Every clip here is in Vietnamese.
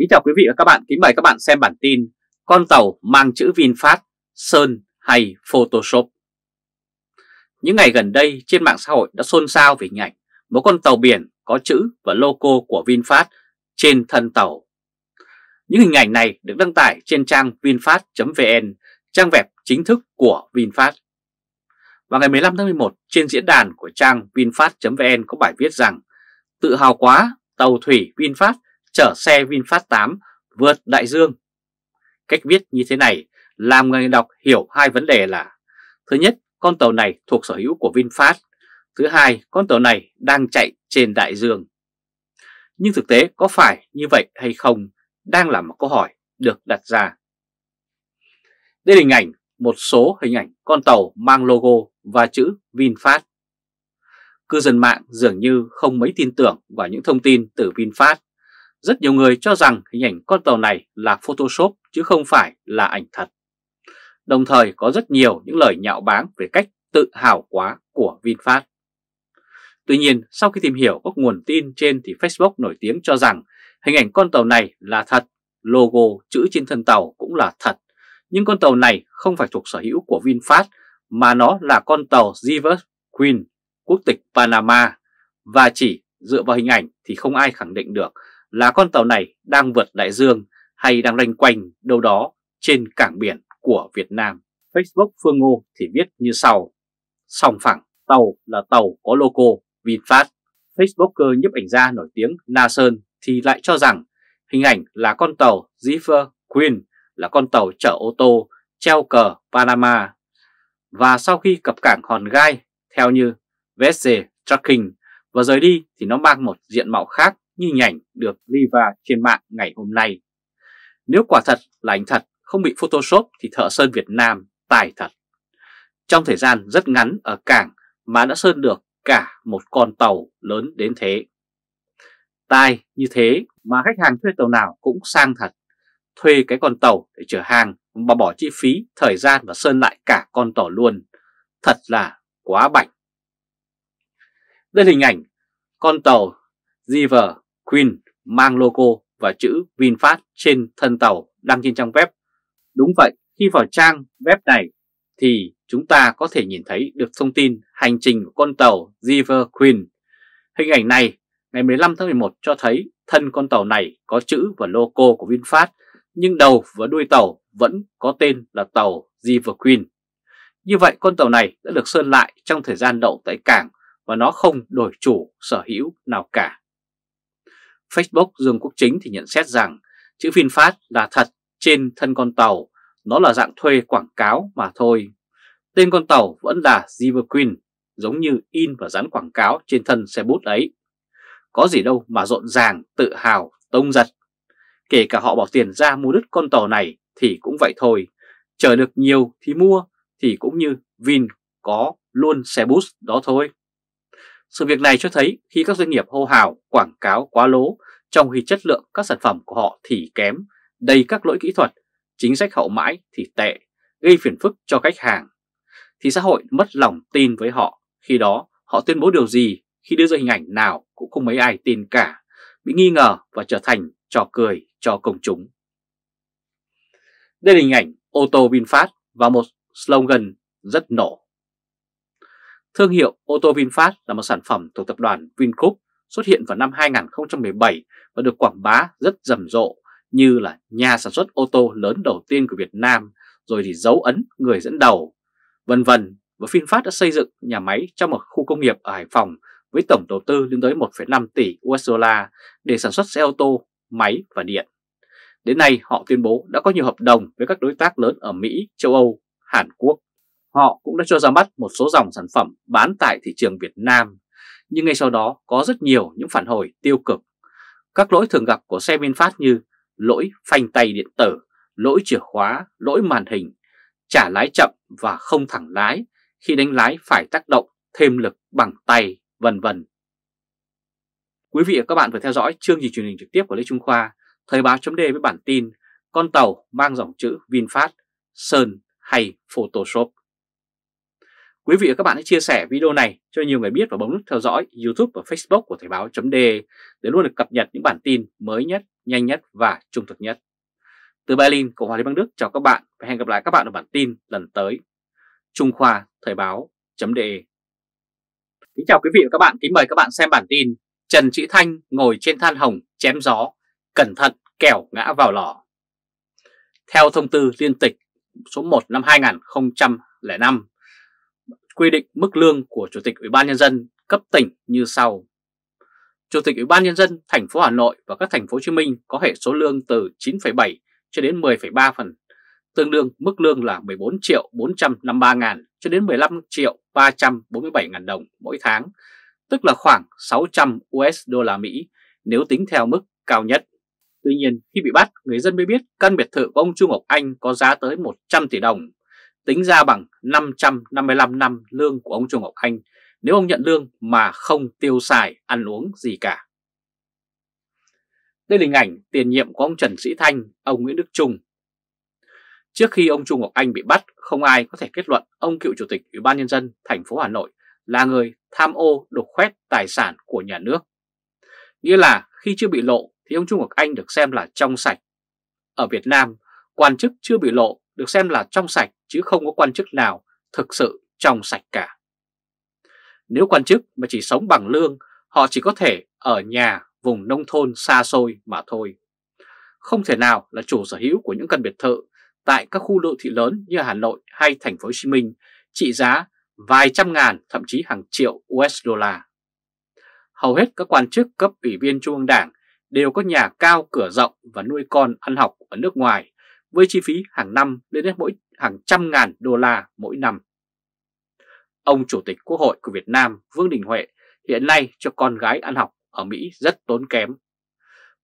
Kính chào quý vị và các bạn, kính mời các bạn xem bản tin Con tàu mang chữ VinFast, Sơn hay Photoshop Những ngày gần đây trên mạng xã hội đã xôn xao về hình ảnh Một con tàu biển có chữ và logo của VinFast trên thân tàu Những hình ảnh này được đăng tải trên trang vinfast.vn, trang web chính thức của VinFast Vào ngày 15 tháng 11, trên diễn đàn của trang vinfast.vn có bài viết rằng Tự hào quá, tàu thủy VinFast chở xe VinFast 8 vượt đại dương. Cách viết như thế này làm người đọc hiểu hai vấn đề là Thứ nhất, con tàu này thuộc sở hữu của VinFast. Thứ hai, con tàu này đang chạy trên đại dương. Nhưng thực tế có phải như vậy hay không đang là một câu hỏi được đặt ra. Đây là hình ảnh, một số hình ảnh con tàu mang logo và chữ VinFast. Cư dân mạng dường như không mấy tin tưởng vào những thông tin từ VinFast rất nhiều người cho rằng hình ảnh con tàu này là Photoshop chứ không phải là ảnh thật. Đồng thời có rất nhiều những lời nhạo báng về cách tự hào quá của VinFast. Tuy nhiên, sau khi tìm hiểu các nguồn tin trên thì Facebook nổi tiếng cho rằng hình ảnh con tàu này là thật, logo chữ trên thân tàu cũng là thật. Nhưng con tàu này không phải thuộc sở hữu của VinFast mà nó là con tàu Zivers Queen quốc tịch Panama và chỉ dựa vào hình ảnh thì không ai khẳng định được là con tàu này đang vượt đại dương hay đang loanh quanh đâu đó trên cảng biển của Việt Nam. Facebook Phương Ngô thì viết như sau. Sòng phẳng, tàu là tàu có logo VinFast. Facebooker nhấp ảnh gia nổi tiếng Na Sơn thì lại cho rằng hình ảnh là con tàu Zephyr Queen là con tàu chở ô tô treo cờ Panama. Và sau khi cập cảng Hòn Gai, theo như VSC Trucking và rời đi thì nó mang một diện mạo khác như hình ảnh được Liva trên mạng ngày hôm nay. Nếu quả thật là ảnh thật, không bị Photoshop thì thợ sơn Việt Nam tài thật. Trong thời gian rất ngắn ở cảng mà đã sơn được cả một con tàu lớn đến thế. Tài như thế mà khách hàng thuê tàu nào cũng sang thật, thuê cái con tàu để chở hàng mà bỏ chi phí, thời gian và sơn lại cả con tàu luôn. Thật là quá bảnh. Đây là hình ảnh con tàu River Queen mang logo và chữ VinFast trên thân tàu đăng trên trang web. Đúng vậy, khi vào trang web này thì chúng ta có thể nhìn thấy được thông tin hành trình của con tàu River Queen. Hình ảnh này ngày 15 tháng 11 cho thấy thân con tàu này có chữ và logo của VinFast nhưng đầu và đuôi tàu vẫn có tên là tàu River Queen. Như vậy con tàu này đã được sơn lại trong thời gian đậu tại cảng và nó không đổi chủ sở hữu nào cả. Facebook Dương Quốc Chính thì nhận xét rằng chữ VinFast là thật trên thân con tàu, nó là dạng thuê quảng cáo mà thôi. Tên con tàu vẫn là Queen, giống như in và dán quảng cáo trên thân xe bút ấy. Có gì đâu mà rộn ràng, tự hào, tông giật. Kể cả họ bỏ tiền ra mua đứt con tàu này thì cũng vậy thôi. Chờ được nhiều thì mua thì cũng như Vin có luôn xe bus đó thôi. Sự việc này cho thấy khi các doanh nghiệp hô hào quảng cáo quá lố trong khi chất lượng các sản phẩm của họ thì kém, đầy các lỗi kỹ thuật, chính sách hậu mãi thì tệ, gây phiền phức cho khách hàng, thì xã hội mất lòng tin với họ. Khi đó họ tuyên bố điều gì khi đưa ra hình ảnh nào cũng không mấy ai tin cả, bị nghi ngờ và trở thành trò cười cho công chúng. Đây là hình ảnh ô tô VinFast và một slogan rất nổ. Thương hiệu ô tô VinFast là một sản phẩm thuộc tập đoàn Vingroup xuất hiện vào năm 2017 và được quảng bá rất rầm rộ như là nhà sản xuất ô tô lớn đầu tiên của Việt Nam rồi thì dấu ấn người dẫn đầu, vân vân. Và VinFast đã xây dựng nhà máy trong một khu công nghiệp ở Hải Phòng với tổng đầu tư lên tới 1,5 tỷ USD để sản xuất xe ô tô, máy và điện. Đến nay họ tuyên bố đã có nhiều hợp đồng với các đối tác lớn ở Mỹ, châu Âu, Hàn Quốc Họ cũng đã cho ra mắt một số dòng sản phẩm bán tại thị trường Việt Nam, nhưng ngay sau đó có rất nhiều những phản hồi tiêu cực. Các lỗi thường gặp của xe VinFast như lỗi phanh tay điện tử, lỗi chìa khóa, lỗi màn hình, trả lái chậm và không thẳng lái, khi đánh lái phải tác động thêm lực bằng tay, vân vân. Quý vị và các bạn vừa theo dõi chương trình truyền hình trực tiếp của Lê Trung Khoa, Thời báo chấm với bản tin Con tàu mang dòng chữ VinFast, Sơn hay Photoshop. Quý vị và các bạn hãy chia sẻ video này cho nhiều người biết và bấm nút theo dõi YouTube và Facebook của Thời báo .de để luôn được cập nhật những bản tin mới nhất, nhanh nhất và trung thực nhất. Từ Berlin, Cộng hòa Liên bang Đức chào các bạn và hẹn gặp lại các bạn ở bản tin lần tới. Trung Khoa Thời báo .de Kính chào quý vị và các bạn, kính mời các bạn xem bản tin Trần Sĩ Thanh ngồi trên than hồng chém gió, cẩn thận kẻo ngã vào lò. Theo thông tư liên tịch số 1 năm 2005 quy định mức lương của Chủ tịch Ủy ban Nhân dân cấp tỉnh như sau. Chủ tịch Ủy ban Nhân dân thành phố Hà Nội và các thành phố Hồ Chí Minh có hệ số lương từ 9,7 cho đến 10,3 phần, tương đương mức lương là 14 triệu 453 ngàn cho đến 15 triệu 347 ngàn đồng mỗi tháng, tức là khoảng 600 USD Mỹ nếu tính theo mức cao nhất. Tuy nhiên, khi bị bắt, người dân mới biết căn biệt thự của ông Trung Ngọc Anh có giá tới 100 tỷ đồng, tính ra bằng 555 năm lương của ông Trung Ngọc Anh nếu ông nhận lương mà không tiêu xài ăn uống gì cả. Đây là hình ảnh tiền nhiệm của ông Trần Sĩ Thanh, ông Nguyễn Đức Trung. Trước khi ông Trung Ngọc Anh bị bắt, không ai có thể kết luận ông cựu chủ tịch Ủy ban nhân dân thành phố Hà Nội là người tham ô đục khoét tài sản của nhà nước. Nghĩa là khi chưa bị lộ thì ông Trung Ngọc Anh được xem là trong sạch. Ở Việt Nam, quan chức chưa bị lộ được xem là trong sạch chứ không có quan chức nào thực sự trong sạch cả. Nếu quan chức mà chỉ sống bằng lương, họ chỉ có thể ở nhà vùng nông thôn xa xôi mà thôi. Không thể nào là chủ sở hữu của những căn biệt thự tại các khu đô thị lớn như Hà Nội hay thành phố Hồ Chí Minh trị giá vài trăm ngàn thậm chí hàng triệu USD. Hầu hết các quan chức cấp ủy viên Trung ương Đảng đều có nhà cao cửa rộng và nuôi con ăn học ở nước ngoài với chi phí hàng năm lên đến mỗi hàng trăm ngàn đô la mỗi năm. Ông Chủ tịch Quốc hội của Việt Nam Vương Đình Huệ hiện nay cho con gái ăn học ở Mỹ rất tốn kém.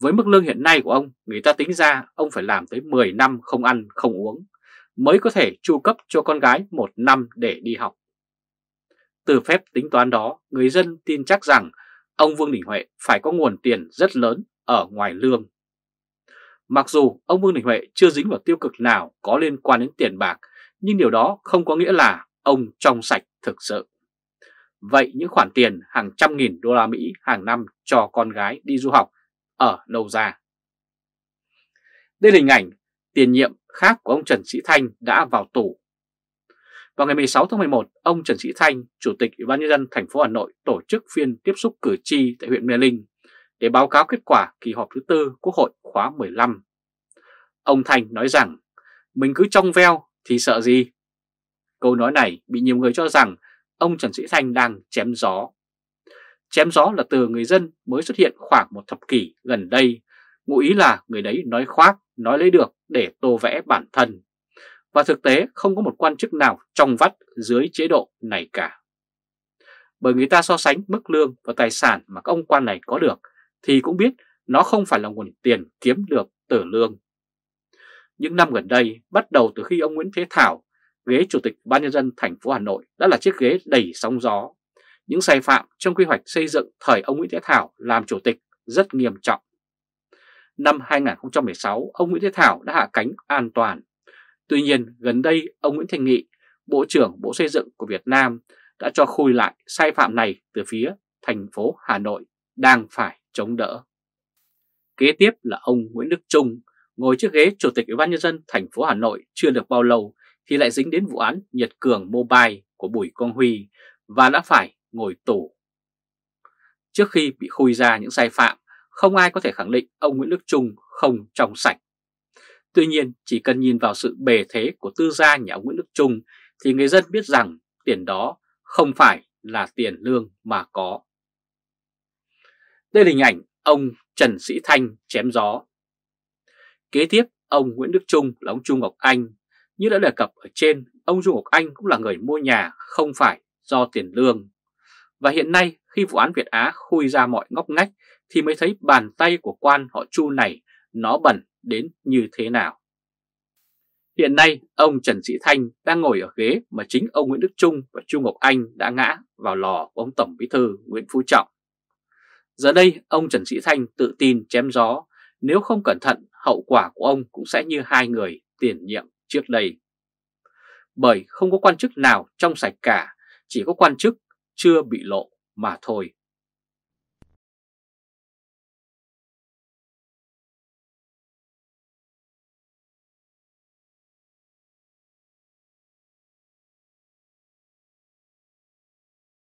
Với mức lương hiện nay của ông, người ta tính ra ông phải làm tới 10 năm không ăn không uống mới có thể chu cấp cho con gái một năm để đi học. Từ phép tính toán đó, người dân tin chắc rằng ông Vương Đình Huệ phải có nguồn tiền rất lớn ở ngoài lương Mặc dù ông Vương Đình Huệ chưa dính vào tiêu cực nào có liên quan đến tiền bạc, nhưng điều đó không có nghĩa là ông trong sạch thực sự. Vậy những khoản tiền hàng trăm nghìn đô la Mỹ hàng năm cho con gái đi du học ở đâu ra? Đây là hình ảnh tiền nhiệm khác của ông Trần Sĩ Thanh đã vào tù. Vào ngày 16 tháng 11, ông Trần Sĩ Thanh, Chủ tịch Ủy ban nhân dân thành phố Hà Nội tổ chức phiên tiếp xúc cử tri tại huyện Mê Linh để báo cáo kết quả kỳ họp thứ tư Quốc hội khóa 15. Ông Thành nói rằng, mình cứ trong veo thì sợ gì? Câu nói này bị nhiều người cho rằng ông Trần Sĩ Thành đang chém gió. Chém gió là từ người dân mới xuất hiện khoảng một thập kỷ gần đây, ngụ ý là người đấy nói khoác, nói lấy được để tô vẽ bản thân. Và thực tế không có một quan chức nào trong vắt dưới chế độ này cả. Bởi người ta so sánh mức lương và tài sản mà các ông quan này có được thì cũng biết nó không phải là nguồn tiền kiếm được từ lương. Những năm gần đây, bắt đầu từ khi ông Nguyễn Thế Thảo, ghế Chủ tịch Ban Nhân dân thành phố Hà Nội đã là chiếc ghế đầy sóng gió. Những sai phạm trong quy hoạch xây dựng thời ông Nguyễn Thế Thảo làm Chủ tịch rất nghiêm trọng. Năm 2016, ông Nguyễn Thế Thảo đã hạ cánh an toàn. Tuy nhiên, gần đây ông Nguyễn Thành Nghị, Bộ trưởng Bộ Xây dựng của Việt Nam đã cho khui lại sai phạm này từ phía thành phố Hà Nội đang phải chống đỡ. Kế tiếp là ông Nguyễn Đức Trung, ngồi trước ghế Chủ tịch Ủy ban Nhân dân thành phố Hà Nội chưa được bao lâu thì lại dính đến vụ án Nhật Cường Mobile của Bùi Quang Huy và đã phải ngồi tù. Trước khi bị khui ra những sai phạm, không ai có thể khẳng định ông Nguyễn Đức Trung không trong sạch. Tuy nhiên, chỉ cần nhìn vào sự bề thế của tư gia nhà ông Nguyễn Đức Trung thì người dân biết rằng tiền đó không phải là tiền lương mà có. Đây là hình ảnh ông Trần Sĩ Thanh chém gió. Kế tiếp, ông Nguyễn Đức Trung là ông Trung Ngọc Anh. Như đã đề cập ở trên, ông Trung Ngọc Anh cũng là người mua nhà không phải do tiền lương. Và hiện nay, khi vụ án Việt Á khui ra mọi ngóc ngách thì mới thấy bàn tay của quan họ Chu này nó bẩn đến như thế nào. Hiện nay, ông Trần Sĩ Thanh đang ngồi ở ghế mà chính ông Nguyễn Đức Trung và Trung Ngọc Anh đã ngã vào lò của ông Tổng Bí thư Nguyễn Phú Trọng. Giờ đây ông Trần Sĩ Thanh tự tin chém gió, nếu không cẩn thận hậu quả của ông cũng sẽ như hai người tiền nhiệm trước đây. Bởi không có quan chức nào trong sạch cả, chỉ có quan chức chưa bị lộ mà thôi.